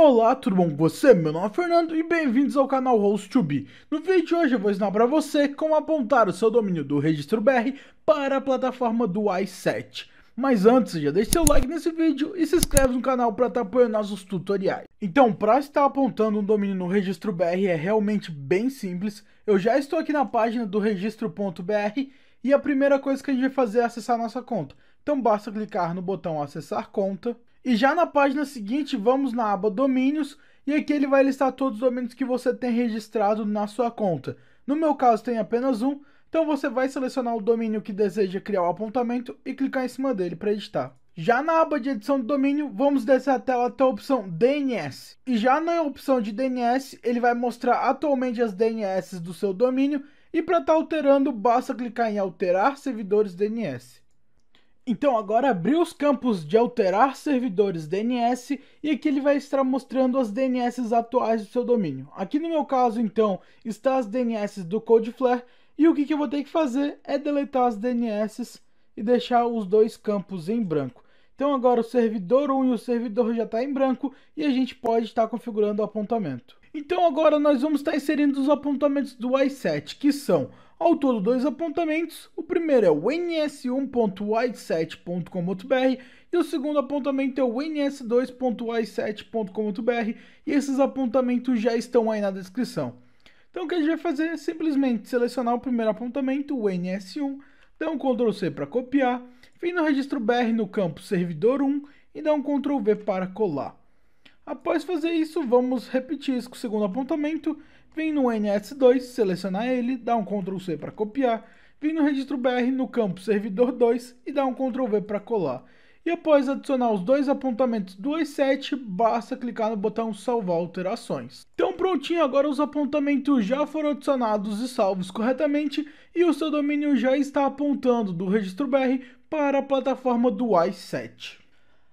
Olá, tudo bom com você? Meu nome é Fernando e bem-vindos ao canal Host2B. No vídeo de hoje eu vou ensinar para você como apontar o seu domínio do registro BR para a plataforma do i7. Mas antes, já deixe seu like nesse vídeo e se inscreve no canal para estar tá apoiando nossos tutoriais. Então, para estar apontando um domínio no registro BR é realmente bem simples. Eu já estou aqui na página do registro.br e a primeira coisa que a gente vai fazer é acessar nossa conta. Então basta clicar no botão acessar conta e já na página seguinte, vamos na aba domínios e aqui ele vai listar todos os domínios que você tem registrado na sua conta. No meu caso tem apenas um, então você vai selecionar o domínio que deseja criar o apontamento e clicar em cima dele para editar. Já na aba de edição do domínio, vamos descer a tela até a opção DNS. E já na opção de DNS, ele vai mostrar atualmente as DNS do seu domínio e para estar tá alterando, basta clicar em alterar servidores DNS. Então agora abriu os campos de alterar servidores DNS e aqui ele vai estar mostrando as DNS atuais do seu domínio. Aqui no meu caso então está as DNS do Codeflare e o que, que eu vou ter que fazer é deletar as DNS e deixar os dois campos em branco. Então agora o servidor 1 e o servidor já está em branco e a gente pode estar configurando o apontamento. Então agora nós vamos estar inserindo os apontamentos do i7, que são ao todo dois apontamentos, primeiro é o ns 1y 7combr e o segundo apontamento é o ns 2y 7combr e esses apontamentos já estão aí na descrição. Então o que a gente vai fazer é simplesmente selecionar o primeiro apontamento, o NS1, dar um Ctrl C para copiar, vem no registro BR no campo servidor 1 e dá um Ctrl V para colar. Após fazer isso, vamos repetir isso com o segundo apontamento, vem no NS2, selecionar ele, dá um Ctrl C para copiar, vim no registro BR no campo servidor 2 e dar um Ctrl V para colar. E após adicionar os dois apontamentos do i7, basta clicar no botão salvar alterações. Então prontinho, agora os apontamentos já foram adicionados e salvos corretamente e o seu domínio já está apontando do registro BR para a plataforma do i7.